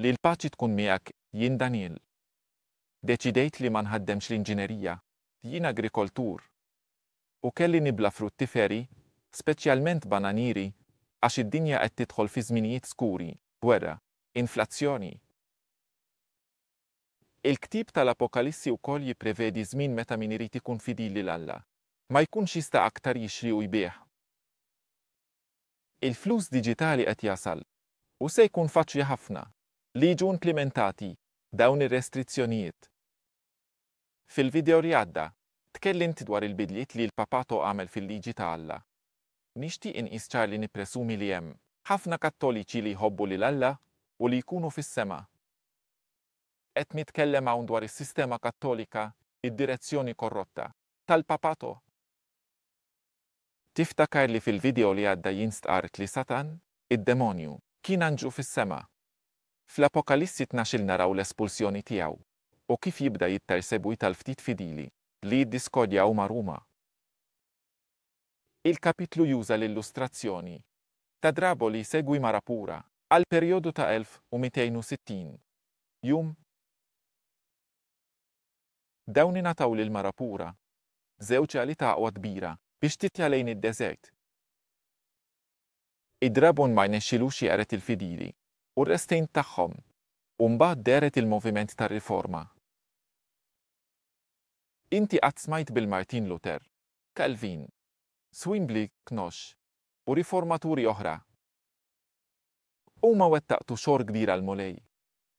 li l-paċi tkun miegħek jien Daniel. Deċidejt li ma nħaddemx l-inġinerija, jien agrikoltur. U kelli nibla fruttiferi, speċjalment bananieri, għax id-dinja qed tidħol fi żminijiet skuri, gwerra, inflazzjoni. Il-ktib tal-Apokalissi wkoll jipprevedi żmien meta min irid ikun fidili l-Alla, ma jkunx jista' aktar jixri u jbieħ. Il-flus digitali qed jasal u se jkun faċli ħafna li ġu implementati dawn ir-restrizzjonijiet. Fil-video li għadda, tkellimti dwar il-bidliet li l-papato għamel fil-liġi ta' Alla. in isċar li nipresumi li hemm ħafna kattoliċi li jħobbu li l-Alla u li jkunu fis-sema. Qed nitkellem hawn dwar is-sistema kattolika id-direzzjoni korrotta tal-papato. Tiftakar li fil-video li għadda jinstqart li Satan, id-demonju, kien anġu fis-sema Fl-Apokalissi 12 naraw l-espulsjoni tiegħu u kif jibda jittarsebu tal-ftit fidili li jiddiskodjaw maruma. Il-kapitlu juża l-illustrazzjoni ta' drabo li segwi marapura għal perjodu ta' 1260 jum Dawn ingħataw lil marapura żewġ għali ta' aqwa kbira biex titja lejn id-deżert. Id-drabun ma jnexxilux jaqret il-fidili u restejn tagħhom u deret il-moviment ta' riforma. Inti qatt smajt bil-Martin Luther, Calvin, Swinbley Knox u riformaturi oħra. Huma wettaqtu xor gdir għal Molej.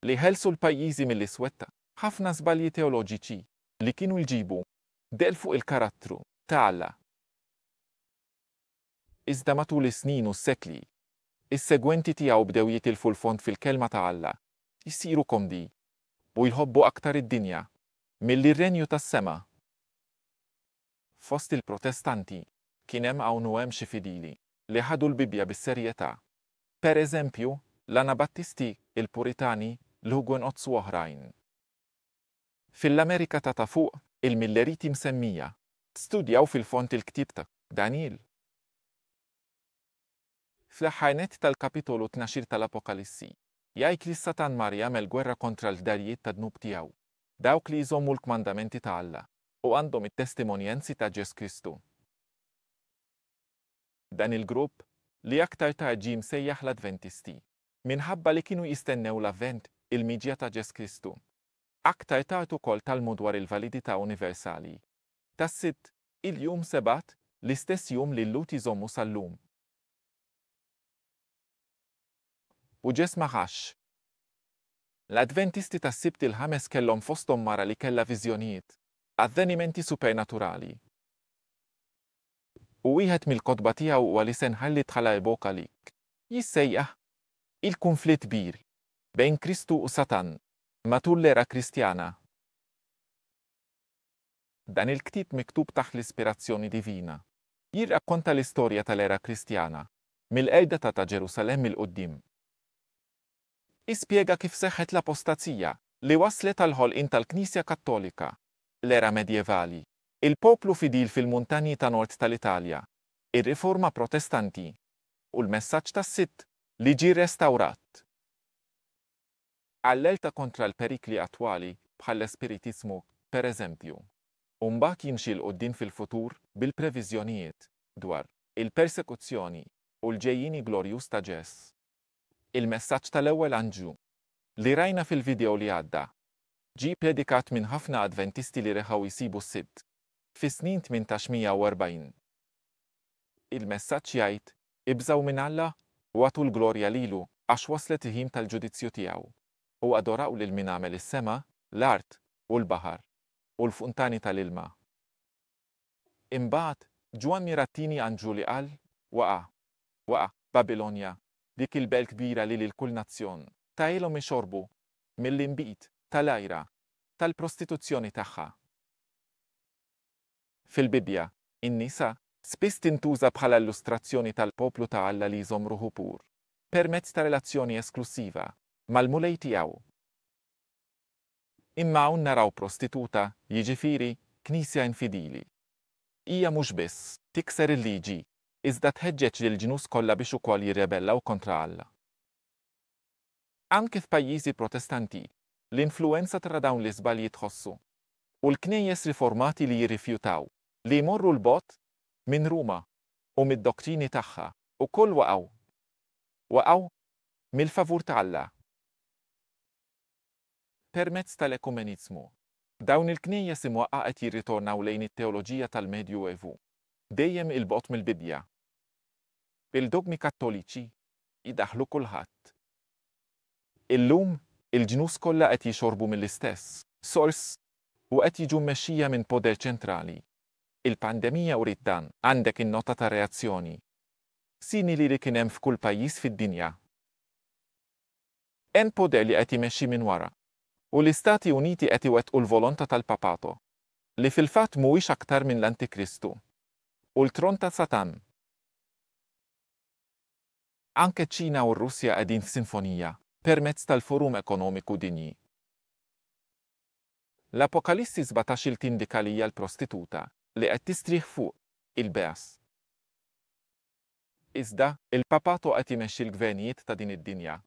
li ħelsu l-pajjiżi mill-iswetta ħafna żbalji teoloġiċi li kienu l-ġibu delfu il-karattru ta' Alla. Iżda matul is-snin u s-sekli Is-segwenti tiegħu bdew jitilfu l fond fil-kelma ta' Alla, jissiru komdi u jħobbu aktar id-dinja mill renju tas-sema. Fost il-protestanti kien hemm hawn hemm xi fidili li ħadu l-Bibja bis-serjetà. Per eżempju, l-Anabattisti, il-Puritani, l-Hugon Otzu oħrajn. Fil-Amerika ta' ta' fuq, il-Milleriti msemmija, studjaw fil-font il-ktib ta' Daniel fl-ħajnet tal-kapitolu 12 tal-Apokalissi. Jajk li Satan Marja jagħmel gwerra kontra l-darijiet ta' dnub tiegħu, dawk li jżommu l-kmandamenti ta' Alla u għandhom it-testimonjenzi ta' Ġes Kristu. Dan il-grupp li aktar ta' ġim sejjaħ l-Adventisti, minħabba li kienu jistennew l-Avvent il-miġja ta' Ġes Kristu. Aktar tartu kol tal-mudwar il-validità universali. Tassit, il-jum sebat l-istess jum li l-lut jizommu sal-lum, u ġes maħax. L-Adventisti tas sibt il fostom mara li kella viżjonijiet, avvenimenti supernaturali. U wieħed mil kotba tiegħu walisen halli se nħalli tħala iboka lik. Jissejjaħ il-kunflitt bir ben Kristu u Satan matul l'era era Kristjana. Dan il-ktib miktub taħt l divina. Jirrakkonta l-istorja tal-era Kristjana mil qejda ta' ta' Ġerusalem il-qoddim ispjega kif seħħet l apostazija li waslet għal in tal-Knisja Kattolika, l-era medjevali, il-poplu fidil fil-muntanji ta' nord tal-Italja, ir-riforma protestanti u l-messaġġ tas-sitt li ġi restawrat. Għallelta kontra l-perikli attwali bħall-espiritismu, per eżempju, Umbak jimxi l-qoddin fil-futur bil-previżjonijiet dwar il-persekuzzjoni u l-ġejjini glorjus ta' ġess il-messaġġ tal-ewwel anġu li rajna fil-video li għadda. Ġi predikat minn ħafna adventisti li reħaw jisibu s sitt fis-snin 1840. Il-messaġġ jgħid ibżaw minn Alla u għatu l-glorja lilu għax waslet iħim tal-ġudizzju tiegħu u adoraw lil min minamel is-sema, l-art u l-baħar u l-funtani tal-ilma. Imbagħad Ġwan Mirattini għanġu li qal waqa' waqa' Babilonja dik il-bel kbira li l-kull nazzjon tajlhom xorbu, mill-imbit tal-ajra tal-prostituzzjoni tagħha. Fil-Bibja, in-nisa spiss tintuża bħala illustrazzjoni tal-poplu ta' Alla li jżomruħu pur, permezz ta' relazzjoni esklusiva mal-mulej tiegħu. Imma hawn naraw prostituta, jiġifieri knisja infidili. Hija mhux biss tikser il-liġi iżda tħeġġeġ lil ġinus kollha biex ukoll jirrebellaw kontra Alla. Anke f'pajjiżi protestanti, l-influenza tra dawn l-isbal jitħossu u l-knejjes riformati li jirrifjutaw li jmorru l-bot minn Ruma u mid-doktrini tagħha u koll waqgħu. Waqgħu mill-favur ta' Alla. Permezz tal-ekumenizmu, dawn il-knejjes imwaqa' jirritornaw lejn it-teoloġija tal-Medju Evu, dejjem il-bot mill-bidja bil-dogmi kattoliċi jidaħlu kulħadd. Illum il-ġnus kollha qed jixorbu mill-istess sors u qed jiġu mmexxija minn poder ċentrali. Il-pandemija u riddan għandek in-nota ta' reazzjoni. Sini li li kien hemm f'kull pajjiż fid-dinja. En poder li qed jimexxi minn wara u l-Istati Uniti qed iwettqu l-volonta tal-papato li fil-fatt mhuwiex aktar minn l-Antikristu u l-tron ta' Satan anke ċina u russja għedin f'sinfonija permezz tal-Forum Ekonomiku Dinji. L-Apokalissi 17 il tindikalija l-prostituta li qed tistriħ fuq il-beas. Iżda, il-papato qed imexxi l-gvernijiet ta' din id-dinja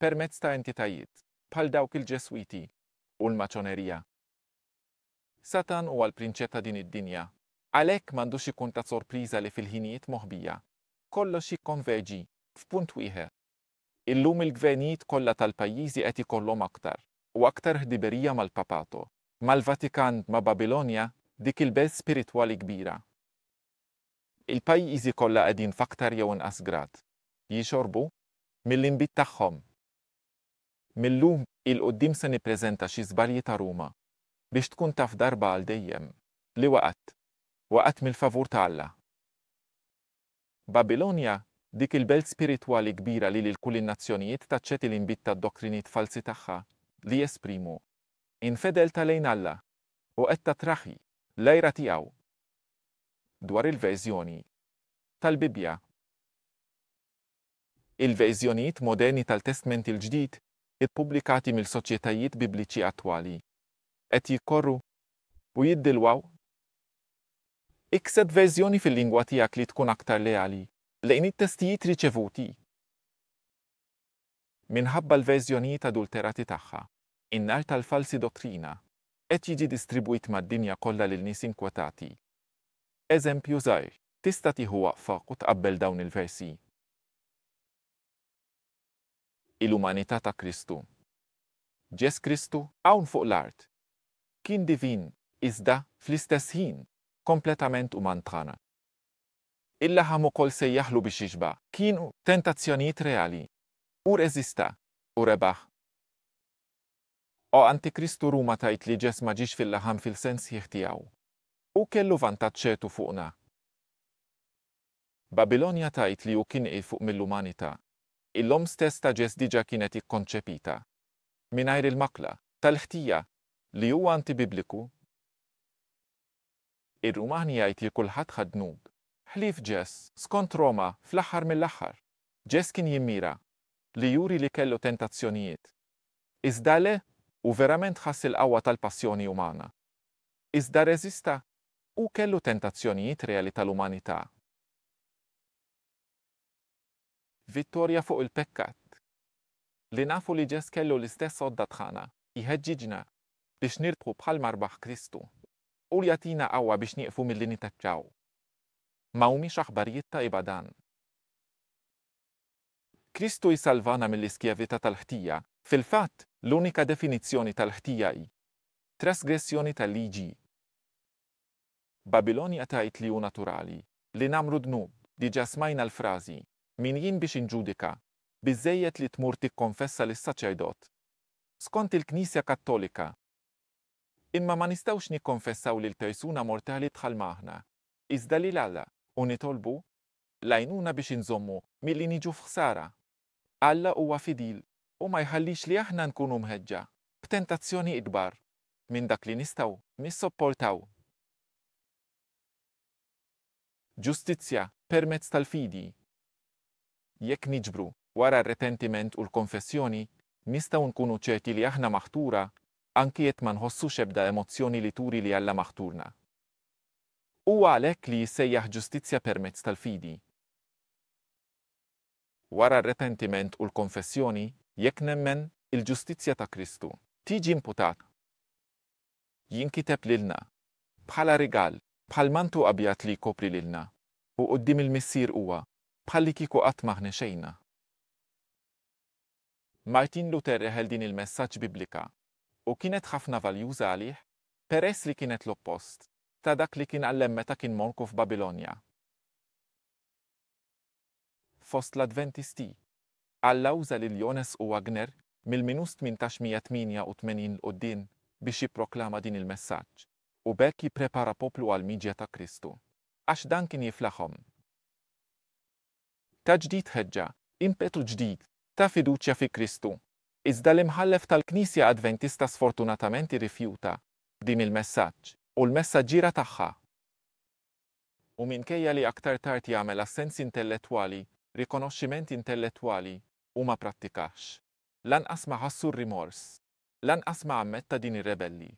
permezz ta' entitajiet bħal dawk il-Ġeswiti u l-Maċonerija. Satan huwa l prinċetta ta' din id-dinja, għalhekk m'għandux ikun ta' sorpriża li fil-ħinijiet moħbija kollox jikkonverġi f'punt wieħed. Illum il-gvernijiet kollha tal-pajjiżi qed ikollhom aktar u aktar ħdiberija mal-papato. Mal-Vatikan ma' Babilonja dik il-bel spiritwali kbira. Il-pajjiżi kollha qegħdin faktar jew inqas grad jixorbu mill-inbit tagħhom. Millum il-qoddim se nippreżenta xi żbalji ta' Ruma biex tkun taf darba għal dejjem li waqgħet waqgħet mill-favur ta' Alla. Babilonja dik il-belt spiritwali kbira li l-kull nazzjonijiet taċċeti l-inbit ta' doktrinit falsi tagħha li jesprimu infedel tal-lejn Alla u qed traħi lejra tiegħu dwar il-verżjoni tal-Bibja. Il-verżjonijiet moderni tal testment il-ġdid ippubblikati mill-soċjetajiet bibliċi attwali qed jikorru u jiddilwaw Ikset verżjoni fil-lingwa tiegħek li tkun aktar leali lejn it-testijiet riċevuti minħabba l-verżjonijiet adulterati tagħha, in-nar tal-falsi dottrina, qed jiġi distribwit mad-dinja kollha lil nies inkwetati. Eżempju żgħir, tista' tieħu waqfa u tqabbel dawn il-versi. Il-umanità ta' Kristu. Ġes Kristu hawn fuq l-art. Kien divin, iżda fl-istess ħin, kompletament uman illa ħam ukoll se jaħlu biex Kien Kienu tentazzjonijiet reali. U reżista u rebaħ. O Antikristu Ruma tajt li ġes ma ġiex fil-laħam fil-sens jieħtijaw. U kellu vantaċċetu fuqna. Babilonja tajt li u kien fuq mill umanita Illum stess ġes diġa kienet ikkonċepita. Minajr il-makla, tal-ħtija, li huwa antibibliku. Ir-Rumani jgħid li kulħadd ħadnub ħlif Ġess, skont Roma, fl-aħħar mill-aħħar. Ġess kien jimmira li juri li kellu tentazzjonijiet. Iżda le u verament ħass il-qawwa tal-passjoni umana. Iżda reżista u kellu tentazzjonijiet reali tal-umanità. Vittorja fuq il-pekkat. Li nafu li ġess kellu l-istess odda tħana, jħedġiġna biex nirbħu bħal marbaħ Kristu u li jatina għawa biex nieqfu mill-lini taċċaw ma humiex aħbarijiet ta' ibadan. Kristu jisalvana mill iskjavita tal-ħtija, fil-fatt l-unika definizzjoni tal-ħtija i, trasgressjoni tal-liġi. Babilonja tajt li hu naturali, li namru dnub, diġa smajna l-frażi, min jien biex inġudika, biżejjed li tmur konfessa lis saċerdot Skont il-Knisja Kattolika, imma ma nistawx nikkonfessaw li l-persuna mortali tħal maħna, iżda li l-alla u nitolbu lajnuna biex inżommu milli niġu f'ħsara. Alla huwa fidil u ma jħallix li aħna nkunu mħeġġa b'tentazzjoni ikbar minn dak li nistaw nissopportaw. Ġustizzja permezz tal-fidi. Jekk niġbru wara r retentiment u l-konfessjoni, nistaw nkunu ċerti li aħna maħtura anki jett ma nħossu xebda emozzjoni li turi li Alla maħturna u għalhekk li jisejjaħ ġustizzja permezz tal-fidi. Wara r-repentiment u l-konfessjoni, jekk nemmen il-ġustizzja ta' Kristu, tiġi imputat. Jinkiteb lilna, bħala rigal, bħal mantu abjat li kopri lilna, u qoddim il-missir huwa, bħalli kiku qatt maħne xejna. Martin Luther eħel din il-messaġġ biblika u kienet ħafna valjuża għalih peress li kienet l-oppost ta' dak li kien għallem meta kien monku f'Babilonja. Fost l-Adventisti, Alla uża lil Jones u Wagner mill-minus 1888 l-Uddin biex jipproklama din il-messaġġ u bekk jipprepara poplu għal miġja ta' Kristu, għax dan kien jiflaħom. Ta' ġdid ħeġġa, impetu ġdid, ta' fiduċja fi Kristu. Iżda l-imħallef tal-Knisja Adventista sfortunatament rifjuta b'dim il-messaġġ u l messagġira tagħha. U minkejja li aktar tard jagħmel assens intellettwali, rikonoxximent intellettwali u ma prattikax. Lanqas ma ħassu rimors, lanqas ma ammetta din ir-rebelli.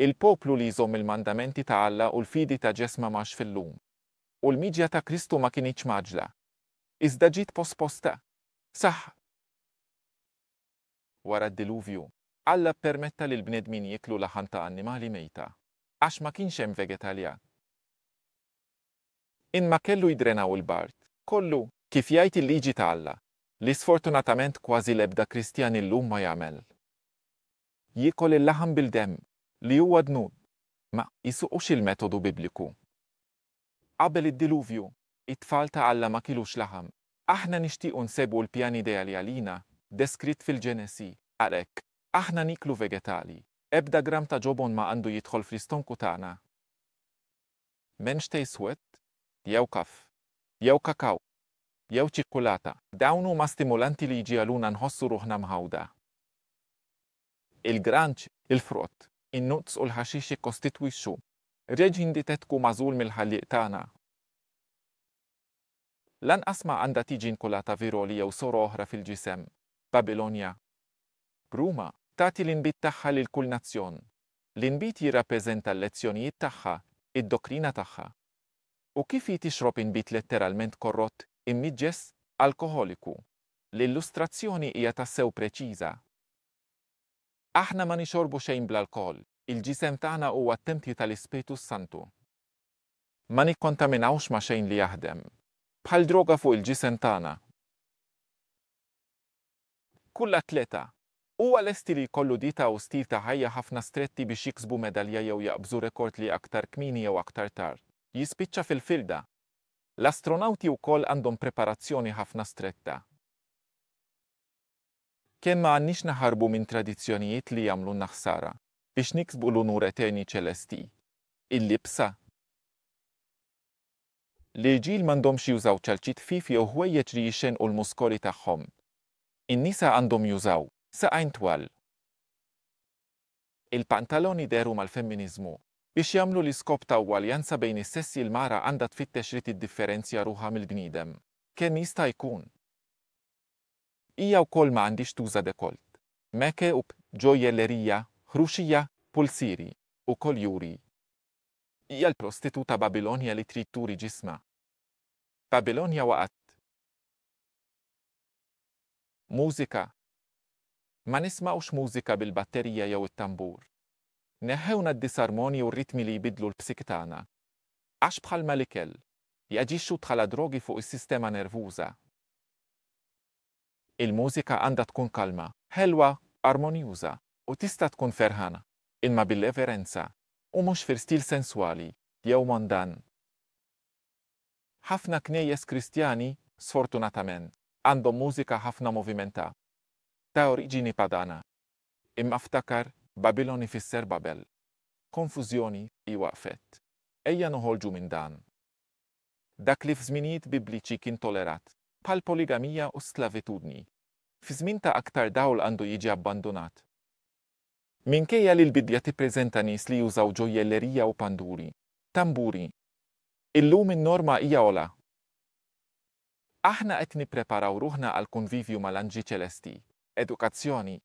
Il-poplu li jżomm il-mandamenti ta' Alla u l-fidi ta' ġesma max fil-lum. U l miġja ta' Kristu ma kienieċ maġla. Iżda ġiet posposta. Saħ. Wara d-diluvju, Alla permetta li l-bnedmin jiklu laħan ta' annimali mejta, għax ma kienx hemm vegetaljan. Imma kellu jidrenaw il-bart, kollu kif jgħid il-liġi ta' Alla, li sfortunatament kważi lebda kristjan illum ma jagħmel. Jikol il-laħam bil-dem li huwa dnub, ma jisuqux il-metodu bibliku. Qabel id-diluvju, it-tfal ta' Alla ma kilux laħam. Aħna nixtiequ nsebu l-pjan ideali għalina, deskritt fil-Ġenesi, għalhekk Aħna niklu vegetali, ebda gram ta' ġobon ma għandu jidħol fl-istonku tagħna. Menx tej swet, jew kaf, jew kakaw, jew ċikkulata, dawn huma stimulanti li jġialuna nħossu ruħna mħawda. Il-granċ, il-frott, in-nuts u l-ħaxixi kostitwixxu, reġin di tetku mażul mill-ħalliq tagħna. Lan ma għandha tiġi nkulata viroli jew soro oħra fil-ġisem, Babilonia, Ruma, tagħti l-inbit tagħha lil kull nazzjon. L-inbit jirrappreżenta l-lezzjonijiet tagħha, id-doktrina tagħha. U kif jiti tixrob inbit letteralment korrott immiġġes alkoholiku. L-illustrazzjoni hija tassew preċiża. Aħna ma nixorbu xejn bl-alkohol, il-ġisem tagħna huwa t-tempju tal-Ispiritu Santu. Ma nikkontaminawx ma xejn li jaħdem, bħal droga fuq il-ġisem tagħna. Kull atleta U għal-esti li kollu dita u stil ta' ħajja ħafna stretti biex jiksbu medalja jew jaqbżu rekord li aktar kmini jew aktar tar. Jispiċċa fil-filda. L-astronauti u koll għandhom preparazzjoni ħafna stretta. Kien ma għannix naħarbu minn tradizzjonijiet li jamlu naħsara biex niksbu l-unur eterni ċelesti. Il-libsa. L-irġil mandomx jużaw ċalċit fifi u ħwejjeġ li jixen u l-muskoli tagħhom. In-nisa għandhom jużaw saqajn twal. Il-pantaloni deru mal-femminizmu biex jamlu li skop ta' ugwaljanza bejn is-sessi l-mara għandha tfittex li tiddifferenzja ruħa mill-bniedem. Kemm jista' jkun. Ija wkoll ma għandix tuża dekolt. Meke u ġojellerija, ħruxija, pulsiri u koljuri. Ija l-prostituta Babilonja li trid turi ġisma. Babilonja waqat. Mużika, ma nismawx mużika bil-batterija jew it-tambur. Neħewna d-disarmoni u r-ritmi li jibidlu l-psiktana. Għax bħal malikel, jaġixxu tħala drogi fuq is-sistema nervuża. Il-mużika għandha tkun kalma, ħelwa, armonjuża u tista' tkun ferħana, imma bil-leverenza u mhux fir stil sensuali jew mondan. Ħafna knejjes Kristjani, sfortunatament, għandhom mużika ħafna movimenta ta' origini padana. Imma ftakar Babiloni fisser Babel. Konfużjoni i waqfet. Ejja noħolġu minn dan. Dak li f'żminijiet bibliċi kien tolerat, pal poligamija u slavitudni. Fi żmien ta' aktar dawl għandu jiġi abbandonat. Minkejja li l-bidja tippreżenta nis li jużaw ġojellerija u panduri, tamburi. Illum in-norma hija ola. Aħna qed nippreparaw ruħna għal konvivju mal-anġi ċelesti, edukazzjoni.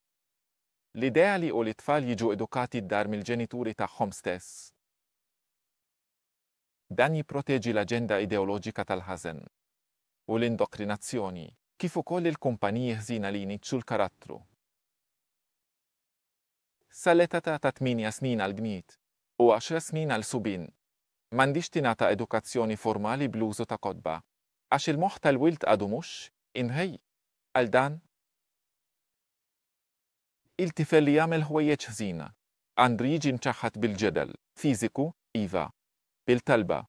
L-idea li u l-tfal jiġu edukati d-dar mill-ġenituri tagħhom stess. Dan jipproteġi l-aġenda ideoloġika tal-ħażen u l indokrinazzjoni kif ukoll il-kumpaniji ħżina li jniċċu l-karattru. Sal-età ta' 8 snin għal gniet u 10 snin għal subin, mandiċ tingħata edukazzjoni formali bluzu ta' kodba, għax il-moħ tal-wilt għadu mhux inħej għal dan il-tifel li jagħmel ħwejjeġ ħżina għandri jiġi mċaħħat bil-ġedel, fiziku iva, bil-talba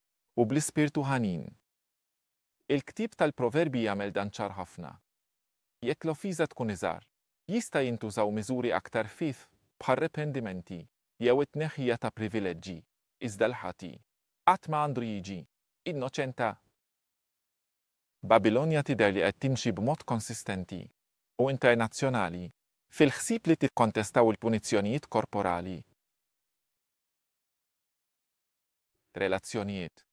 u bl-ispirtu ħanin. Il-ktib tal-proverbi jagħmel dan ċar ħafna. Jekk l-offiża tkun iżgħar, jista' jintużaw miżuri aktar fif bħal rependimenti jew it-neħija ta' privileġġi, iżda l-ħati. Qatt ma għandu jiġi, innoċenta. Babilonja tidher li qed timxi b'mod konsistenti u internazzjonali fil-ħsib li tikkontestaw il-punizzjonijiet korporali. Relazzjonijiet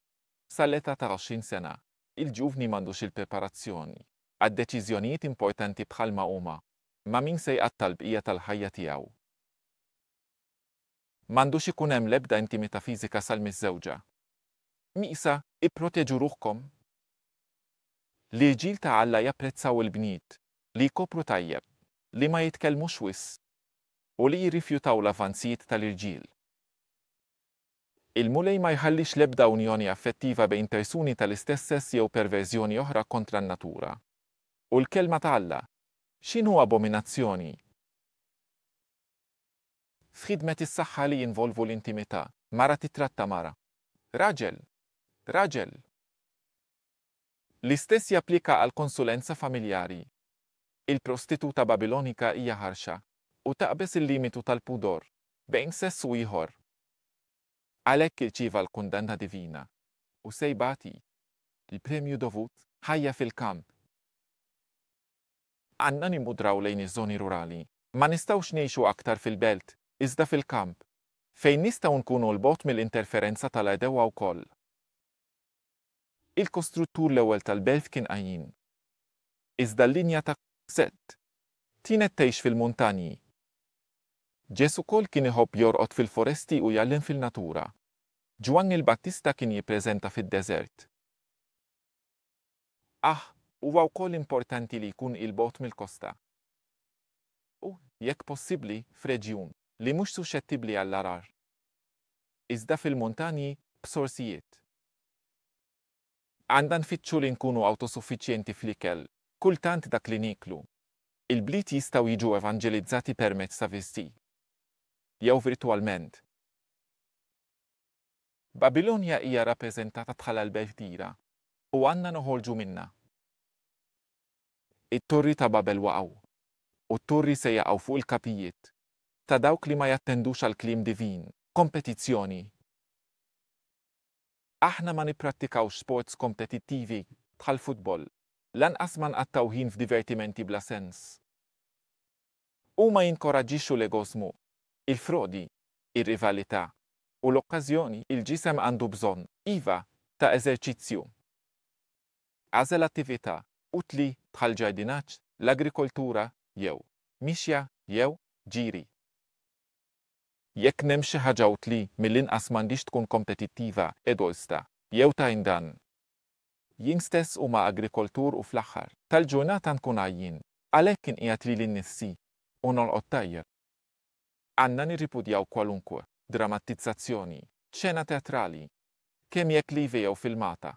Sal-età ta' 20 sena, il-ġuvni mandux il-preparazzjoni għad deċiżjonijiet importanti bħalma huma ma' min se tal-bqija tal-ħajja tiegħu. M'għandux ikun hemm lebda ebda intimità fiżika sal-miż-żewġa. Misa, ipproteġu ruħkom. Li ġil ta' Alla japprezzaw il-bniet li jkopru tajjeb li ma jitkellmux wis u li jirrifjutaw l-avanzijiet tal-irġiel. Il-mulej ma jħallix lebda unjoni affettiva bejn persuni tal-istess sess jew perverżjoni oħra kontra n-natura. U l-kelma t'alla xinu x'inhu abominazzjoni? F'ħidmet is-saħħa li jinvolvu l-intimità, mara titratta mara. Raġel, raġel. L-istess japplika għal konsulenza familjari, il-prostituta Babilonika hija ħarxa u taqbes il-limitu tal-pudor bejn sess u ieħor. Għalhekk irċiva l-kundanna divina u sejbati il-premju dovut ħajja fil-kamp. Għanna nimudraw lejn iż-żoni rurali, ma nistawx nixu aktar fil-belt, iżda fil-kamp, fejn nistaw nkunu l-bot mill-interferenza tal-edewa u koll. Il-kostruttur l-ewel tal-belt kien għajin. Iżda l-linja ta' Sett, tinet teix fil-montanji. Ġesu kol kien iħob jorqot fil-foresti u jallin fil-natura. Ġwang il-Battista kien jiprezenta fil-deżert. Ah, huwa wkoll importanti li jkun il-bot mill-kosta. U jekk possibbli f'reġjun li mhux suxettibbli għall-arar. Iżda fil-montanji b'sorsijiet. Għandan fitxu li nkunu autosuffiċjenti fl-ikel kultant dak li niklu. Il-blit jistaw jiġu evangelizzati permezz ta' vesti. Jew virtualment. Babilonja hija rappreżentata bħala l-beltira u għanna noħolġu minna. It-torri ta' Babel waqaw u t-torri se jaqaw fuq il-kapijiet ta' dawk li ma jattendux għal klim divin, kompetizzjoni. Aħna ma nipprattikawx sports kompetittivi bħal futbol lan asman nqattaw ħin f'divertimenti bla sens. U ma jinkoraġixxu l egozmu il-frodi, ir-rivalità u l-okkażjoni il-ġisem għandu bżonn iva ta' eżerċizzju. Għażel attività utli tli l-agrikoltura jew mixja jew ġiri. Jekk nemxie xi ħaġa utli mill-inqas m'għandix tkun kompetittiva edolsta, jew ta' indan jien stess u ma' agrikoltur u fl-axħar. Tal-ġurnata nkun għajjin, għalek kien qiegħed li l-nissi u nolqod tajjer. Għanna nirripudjaw kwalunkwe, dramatizzazzjoni, ċena teatrali, kemm jekk li jew filmata.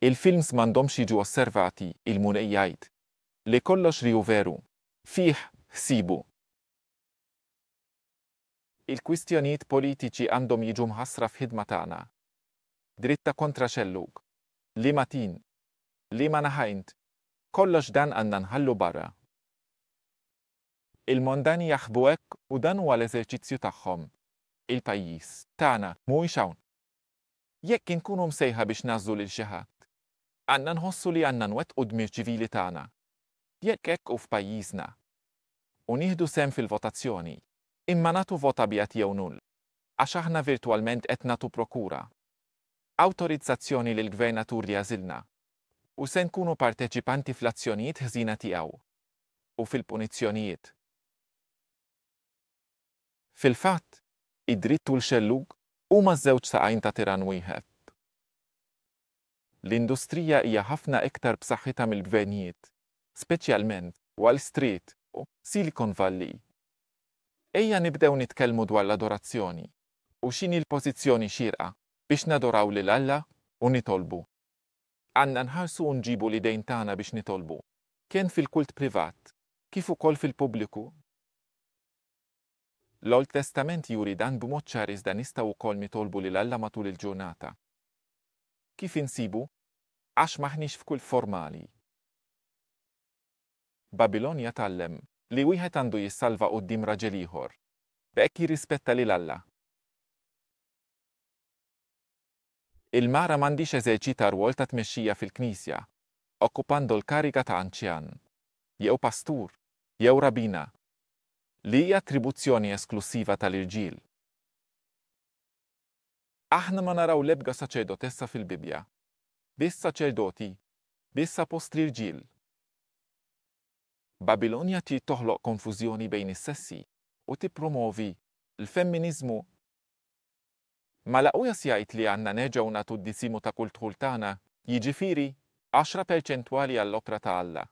Il-films m'għandhomx jiġu osservati il munejjajt li kollox riju veru, fih ħsibu. Il-kwistjonijiet politiċi għandhom jiġu mħassra f'ħidma tagħna dritta kontra xelluk, li matin, li ma naħajnt, kollox dan għandan nħallu barra. Il-mondani jaħbu hekk u dan huwa l-eżerċizzju tagħhom. Il-pajjiż tagħna mhuwiex hawn. Jekk inkunu msejħa biex nażlu lil xi ħadd, għandna nħossu li għandna nwett u dmir ċivili tagħna. Jekk hekk u f'pajjiżna. U nieħdu sem fil-votazzjoni, imma natu vota bijat jew nul għax aħna virtualment qed nagħtu prokura autorizzazzjoni lil gvernatur li jażilna u se nkunu parteċipanti fl-azzjonijiet ħżina tiegħu u fil-punizzjonijiet. Fil-fatt, id-dritt l-xellug huma żewġ saqajn ta' tiran wieħed. L-industrija hija ħafna iktar b'saħħitha mill-gvernijiet, speċjalment Wall Street u Silicon Valley. Ejja nibdew nitkellmu dwar l-adorazzjoni u xini l-pożizzjoni xirqa biex nadoraw lil Alla u nitolbu. Għanna nħarsu unġibu li dejn tagħna biex nitolbu. Kien fil-kult privat, kif ukoll fil-pubbliku. L-Old Testament juri dan b'mod ċar iżda nistgħu wkoll nitolbu lil Alla matul il-ġurnata. Kif insibu? Għax maħniex f'kull formali. Babilonja tallem li wieħed għandu jissalva qudiem raġel ieħor. B'hekk jirrispetta lil Alla il-mara mandiċ eżerċita rwol ta' tmexxija fil-knisja, okkupando l-kariga ta' anċjan, jew pastur, jew rabina, li hija attribuzzjoni esklusiva tal-irġiel. Aħna ma naraw lebga saċerdotessa fil-Bibja, biss saċerdoti, biss apostri irġiel. Babilonja ti toħloq konfużjoni bejn is-sessi u tippromovi l-femminizmu Ma laqu jasjajt li għanna neġaw natu d-disimu ta' kultħul tana, jiġifiri 10% għall-opra ta' Alla.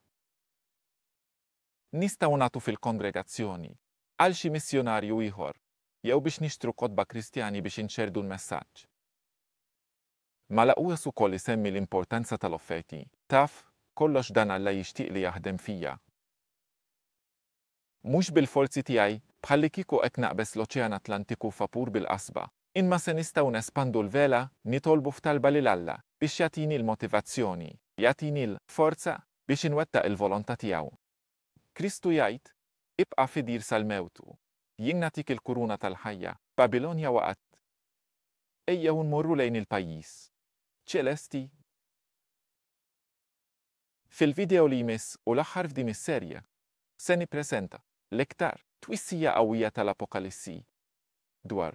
Nista' natu fil-kongregazzjoni, għal xi missjonarju ieħor, jew biex nixtru kodba kristjani biex inċerdu l-messaġġ. Ma laqu jasu koll semmi l-importanza tal-offerti, taf kollox dan Alla jixtieq li jaħdem fija. Mhux bil-forzi tiegħi bħalli kiku qed naqbes l-Oċean Atlantiku fapur bil-qasba, Imma se nistaw nespandu l-vela nitolbu f'talba lil Alla biex jatini l-motivazzjoni, jatini l-forza biex inwettaq il-volontà tiegħu. Kristu jgħid, ibqa' fidir sal-mewtu, jingna tik il-kuruna tal-ħajja, Babilonja waqat. Ejja unmorru lejn il-pajjiż. Ċelesti Fil-video li jmiss u l-aħħar f'din is-serja, se nippreżenta l-iktar twissija qawwija tal-Apokalissi dwar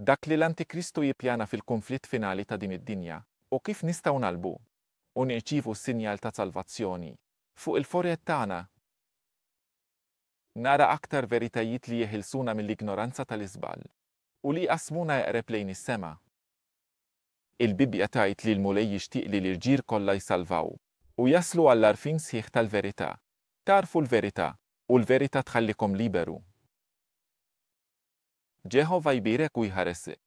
dak li l-Antikristu jipjana fil-konflitt finali ta' din id-dinja u kif nistaw nalbu u nirċivu sinjal ta' salvazzjoni fuq il-forjet tagħna. Nara aktar veritajiet li jeħilsuna mill-ignoranza tal-iżbal u li qasmuna jaqreb lejn is-sema. Il-Bibja tajt li l-mulej jixtieq li l-irġir kollha jsalvaw u jaslu għall-arfin sħiħ tal-verità. Tarfu l-verità u l-verità tħallikom liberu ġehova jbirek u jħaressek.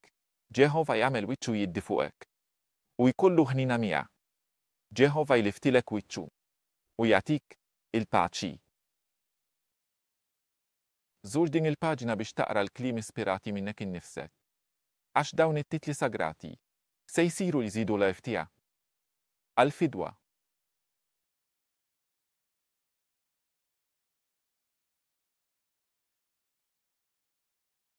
Ġehova jagħmel wiċċu jiddi fuqek. U jkollu ħnina mija. Ġehova jliftilek wiċċu u jagħtik il-paċi. Żur din il-paġina biex taqra l-klim ispirati minnek innifsek. Għax dawn it-titli sagrati se jsiru li jżidu l fidwa